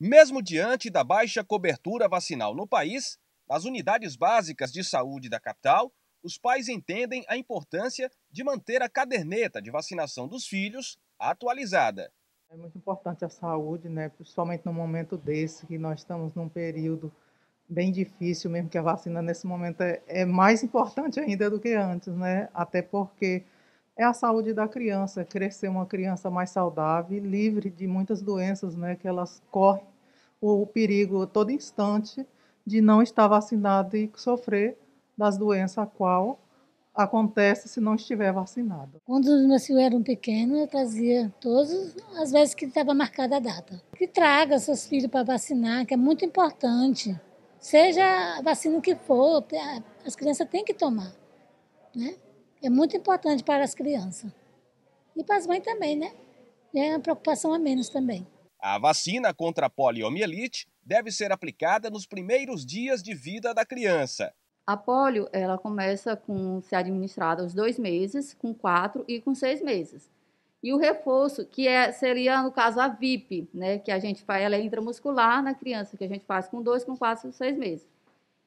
Mesmo diante da baixa cobertura vacinal no país, nas unidades básicas de saúde da capital, os pais entendem a importância de manter a caderneta de vacinação dos filhos atualizada. É muito importante a saúde, né? principalmente no momento desse, que nós estamos num período bem difícil, mesmo que a vacina nesse momento é, é mais importante ainda do que antes, né? até porque é a saúde da criança, crescer uma criança mais saudável, livre de muitas doenças, né, que elas correm o perigo a todo instante de não estar vacinada e sofrer das doenças a qual acontece se não estiver vacinada. Quando os meus filhos eram pequenos, eu trazia todas as vezes que estava marcada a data. Que traga seus filhos para vacinar, que é muito importante. Seja a vacina que for, as crianças têm que tomar, né? é muito importante para as crianças. E para as mães também, né? É uma preocupação a menos também. A vacina contra a poliomielite deve ser aplicada nos primeiros dias de vida da criança. A polio, ela começa com ser administrada aos dois meses, com quatro e com seis meses. E o reforço, que é, seria, no caso, a VIP, né? Que a gente faz, ela é intramuscular na criança, que a gente faz com dois, com quatro, seis meses.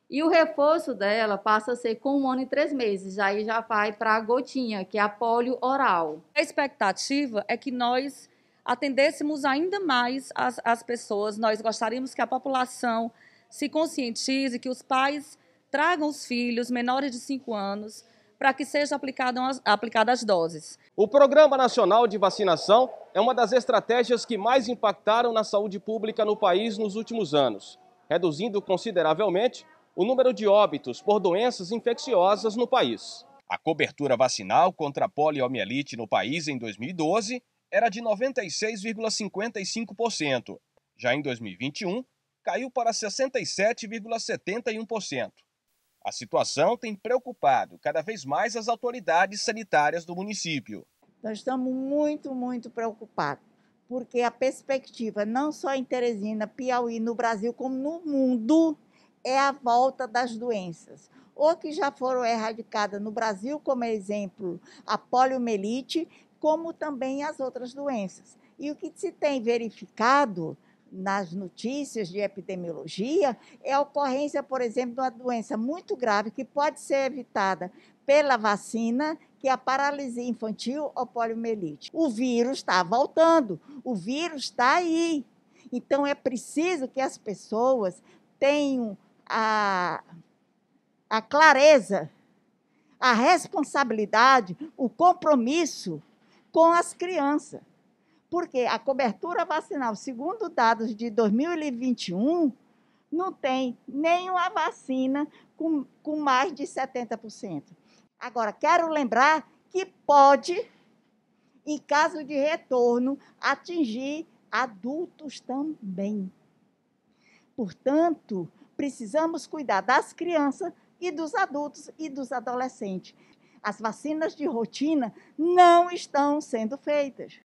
E o reforço dela passa a ser com um ano e três meses, aí já vai para a gotinha, que é a polio oral. A expectativa é que nós atendêssemos ainda mais as, as pessoas, nós gostaríamos que a população se conscientize, que os pais tragam os filhos menores de cinco anos para que sejam aplicadas, aplicadas as doses. O Programa Nacional de Vacinação é uma das estratégias que mais impactaram na saúde pública no país nos últimos anos, reduzindo consideravelmente o número de óbitos por doenças infecciosas no país. A cobertura vacinal contra a poliomielite no país em 2012 era de 96,55%. Já em 2021, caiu para 67,71%. A situação tem preocupado cada vez mais as autoridades sanitárias do município. Nós estamos muito, muito preocupados, porque a perspectiva, não só em Teresina, Piauí, no Brasil, como no mundo, é a volta das doenças, ou que já foram erradicadas no Brasil, como é exemplo, a poliomielite, como também as outras doenças. E o que se tem verificado nas notícias de epidemiologia é a ocorrência, por exemplo, de uma doença muito grave que pode ser evitada pela vacina, que é a paralisia infantil ou poliomielite. O vírus está voltando, o vírus está aí. Então é preciso que as pessoas tenham a, a clareza, a responsabilidade, o compromisso com as crianças. Porque a cobertura vacinal, segundo dados de 2021, não tem nenhuma vacina com, com mais de 70%. Agora, quero lembrar que pode, em caso de retorno, atingir adultos também. Portanto, precisamos cuidar das crianças e dos adultos e dos adolescentes. As vacinas de rotina não estão sendo feitas.